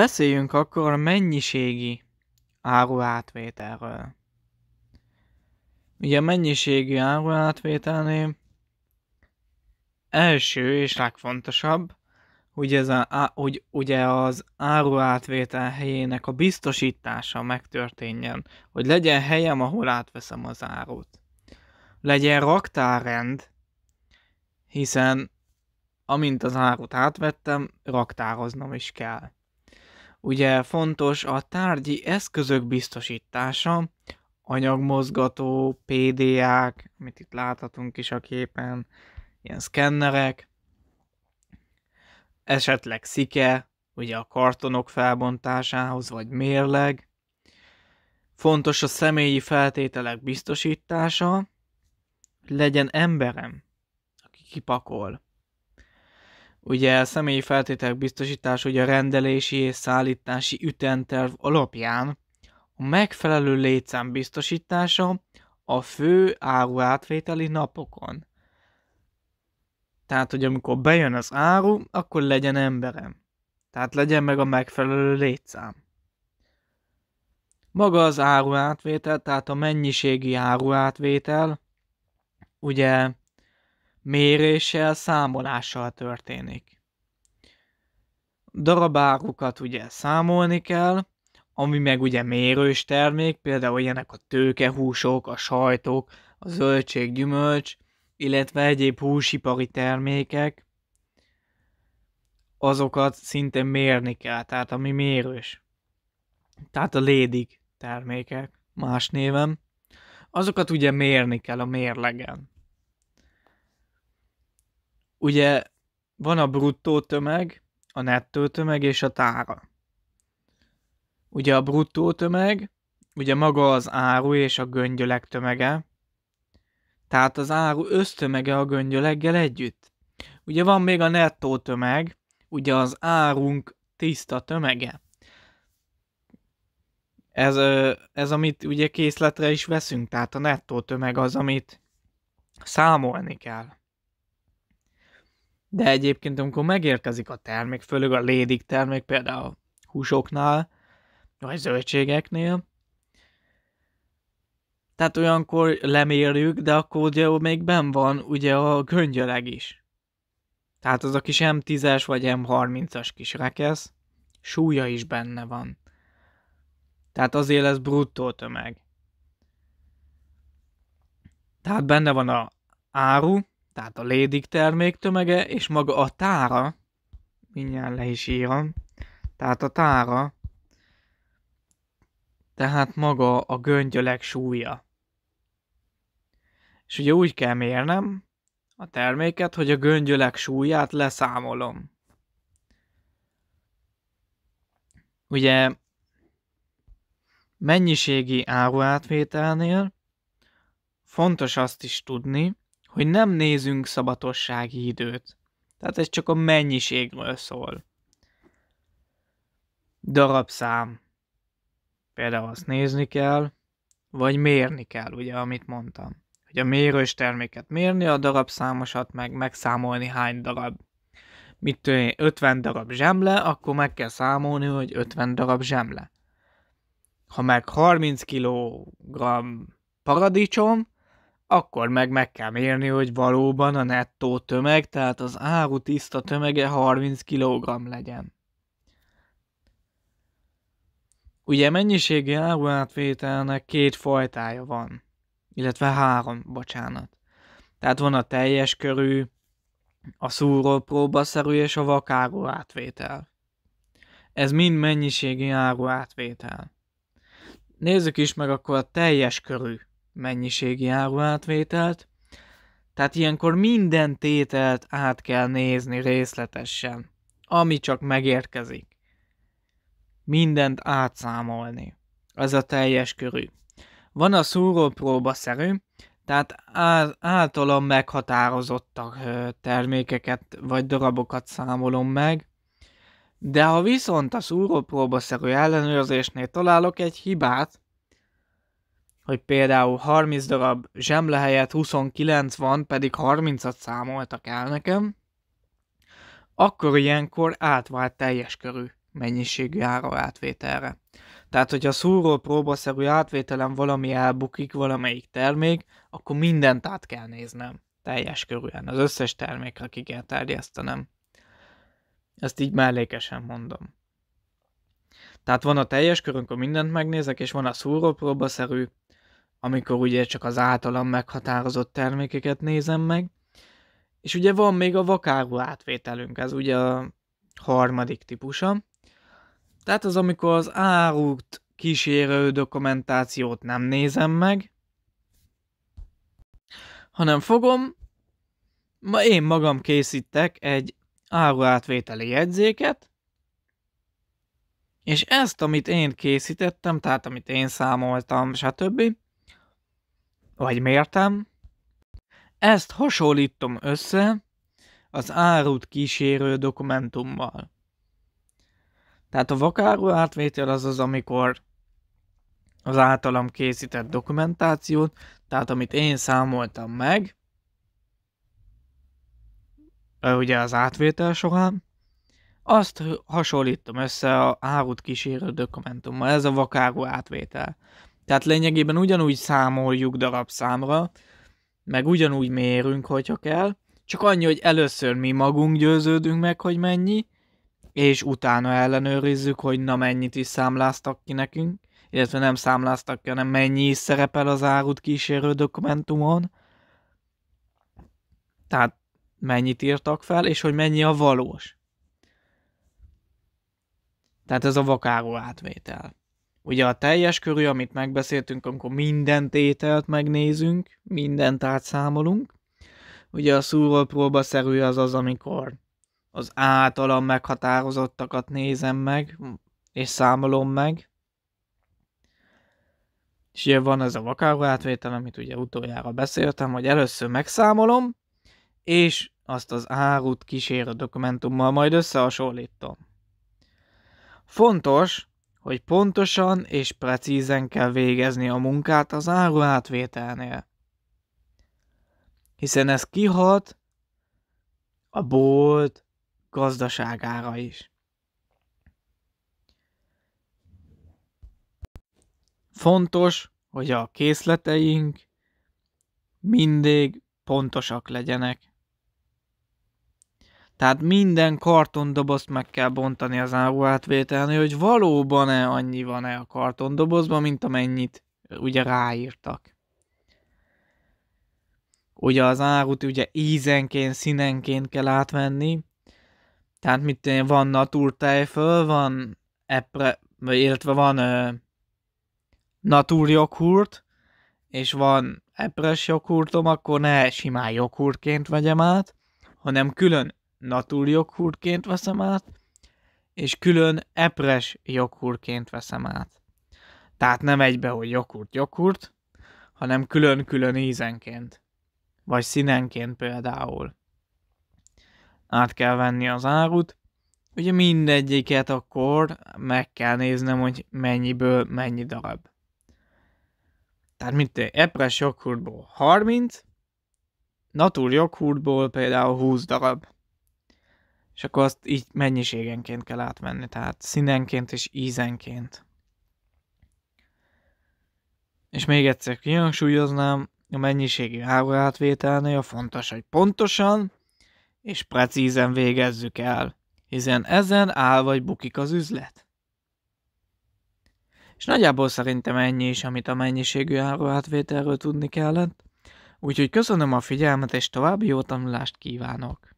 Beszéljünk akkor a mennyiségi áruátvételről. Ugye a mennyiségi áruátvételnél első és legfontosabb, hogy, ez a, hogy ugye az áruátvétel helyének a biztosítása megtörténjen, hogy legyen helyem, ahol átveszem az árut. Legyen raktárrend, hiszen amint az árut átvettem, raktároznom is kell. Ugye fontos a tárgyi eszközök biztosítása, anyagmozgató, PDA-k, amit itt láthatunk is a képen, ilyen szkennerek, esetleg szike, ugye a kartonok felbontásához, vagy mérleg. Fontos a személyi feltételek biztosítása, legyen emberem, aki kipakol. Ugye a személyi feltételek biztosítása hogy a rendelési és szállítási ütenterv alapján a megfelelő létszám biztosítása a fő áru átvételi napokon. Tehát, hogy amikor bejön az áru, akkor legyen emberem. Tehát legyen meg a megfelelő létszám. Maga az áruátvétel, tehát a mennyiségi áruátvétel, ugye méréssel, számolással történik. Darabárukat ugye számolni kell, ami meg ugye mérős termék, például ilyenek a tőkehúsok, a sajtok, a zöldség, gyümölcs, illetve egyéb húsipari termékek, azokat szintén mérni kell, tehát ami mérős. Tehát a lédig termékek, más néven. Azokat ugye mérni kell a mérlegen ugye van a bruttó tömeg, a nettó tömeg és a tára. Ugye a bruttó tömeg, ugye maga az áru és a göngyöleg tömege, tehát az áru ösztömege a göngyöleggel együtt. Ugye van még a nettó tömeg, ugye az árunk tiszta tömege. Ez, ez amit ugye készletre is veszünk, tehát a nettó tömeg az, amit számolni kell. De egyébként, amikor megérkezik a termék, főleg a lédik termék, például húsoknál, vagy zöldségeknél, tehát olyankor lemérjük, de akkor ugye még ben van ugye a göngyöleg is. Tehát az a kis M10-es vagy M30-as kis rekesz, súlya is benne van. Tehát azért lesz bruttó tömeg. Tehát benne van a áru, tehát a lédik termék tömege és maga a tára, mindjárt le is írom, tehát a tára, tehát maga a göngyöleg súlya. És ugye úgy kell mérnem a terméket, hogy a göngyöleg súlyát leszámolom. Ugye mennyiségi áruátvételnél fontos azt is tudni, hogy nem nézünk szabatossági időt. Tehát ez csak a mennyiségről szól. Darabszám. Például azt nézni kell, vagy mérni kell, ugye, amit mondtam. Hogy a mérős terméket mérni, a darabszámosat meg megszámolni hány darab. Mit tőle, 50 darab zsemle, akkor meg kell számolni, hogy 50 darab zsemle. Ha meg 30 kg paradicsom, akkor meg meg kell mérni, hogy valóban a nettó tömeg, tehát az áru tiszta tömege 30 kg legyen. Ugye mennyiségi áruátvételnek két fajtája van, illetve három, bocsánat. Tehát van a teljes körű, a szúró próbaszerű és a vakáró átvétel. Ez mind mennyiségi áru átvétel. Nézzük is meg akkor a teljes körű mennyiségi áruátvételt, tehát ilyenkor minden tételt át kell nézni részletesen, ami csak megérkezik. Mindent átszámolni. Ez a teljes körű. Van a szúrópróba szerű, tehát általam meghatározottak termékeket vagy darabokat számolom meg, de ha viszont a szúrópróba szerű ellenőrzésnél találok egy hibát, hogy például 30 darab zsemle helyett 29 van, pedig 30-at számoltak el nekem, akkor ilyenkor átvált teljes körű mennyiségű ára átvételre. Tehát, hogyha szúró próbaszerű átvételen valami elbukik valamelyik termék, akkor mindent át kell néznem. Teljes körülön. Az összes termékre ki kell terjesztenem. Ezt így mellékesen mondom. Tehát van a teljes körünk, akkor mindent megnézek, és van a szúró próbaszerű, amikor ugye csak az általam meghatározott termékeket nézem meg. És ugye van még a vakáru átvételünk, ez ugye a harmadik típusa. Tehát az, amikor az árut kísérő dokumentációt nem nézem meg, hanem fogom, ma én magam készítek egy áruátvételi jegyzéket, és ezt, amit én készítettem, tehát amit én számoltam, stb vagy mértem. Ezt hasonlítom össze az árut kísérő dokumentummal. Tehát a vakáru átvétel az az, amikor az általam készített dokumentációt, tehát amit én számoltam meg, ugye az átvétel során, azt hasonlítom össze a árut kísérő dokumentummal, ez a vakáru átvétel. Tehát lényegében ugyanúgy számoljuk darabszámra, meg ugyanúgy mérünk, hogyha kell, csak annyi, hogy először mi magunk győződünk meg, hogy mennyi, és utána ellenőrizzük, hogy na mennyit is számláztak ki nekünk, illetve nem számláztak ki, hanem mennyi is szerepel az árut kísérő dokumentumon, tehát mennyit írtak fel, és hogy mennyi a valós. Tehát ez a vakáró átvétel. Ugye a teljes körű, amit megbeszéltünk, amikor minden tételt megnézünk, mindent átszámolunk. Ugye a szúról próbaszerű az az, amikor az általam meghatározottakat nézem meg, és számolom meg. És ugye van ez a vakáró átvétel, amit ugye utoljára beszéltem, hogy először megszámolom, és azt az árut a dokumentummal majd összehasonlítom. Fontos, hogy pontosan és precízen kell végezni a munkát az áru átvételnél. Hiszen ez kihat a bolt gazdaságára is. Fontos, hogy a készleteink mindig pontosak legyenek. Tehát minden kartondobozt meg kell bontani az áruátvételnél, hogy valóban-e annyi van-e a kartondobozban, mint amennyit ugye ráírtak. Ugye az árut ugye ízenként, színenként kell átvenni, tehát mit van naturtejföl, van epre, illetve van ö, naturjoghurt, és van epres joghurtom, akkor ne simán joghurtként vegyem át, hanem külön natul joghurtként veszem át, és külön epres joghurtként veszem át. Tehát nem egybe, hogy joghurt, joghurt, hanem külön-külön ízenként. Vagy színenként például. Át kell venni az árut, Ugye mindegyiket akkor meg kell néznem, hogy mennyiből mennyi darab. Tehát mint egy epres joghurtból 30, natur joghurtból például 20 darab és akkor azt így mennyiségenként kell átmenni, tehát színenként és ízenként. És még egyszer kihangsúlyoznám, a mennyiségi áruátvételnél fontos, hogy pontosan és precízen végezzük el, hiszen ezen áll vagy bukik az üzlet. És nagyjából szerintem ennyi is, amit a mennyiségű áruátvételről tudni kellett, úgyhogy köszönöm a figyelmet és további jó tanulást kívánok!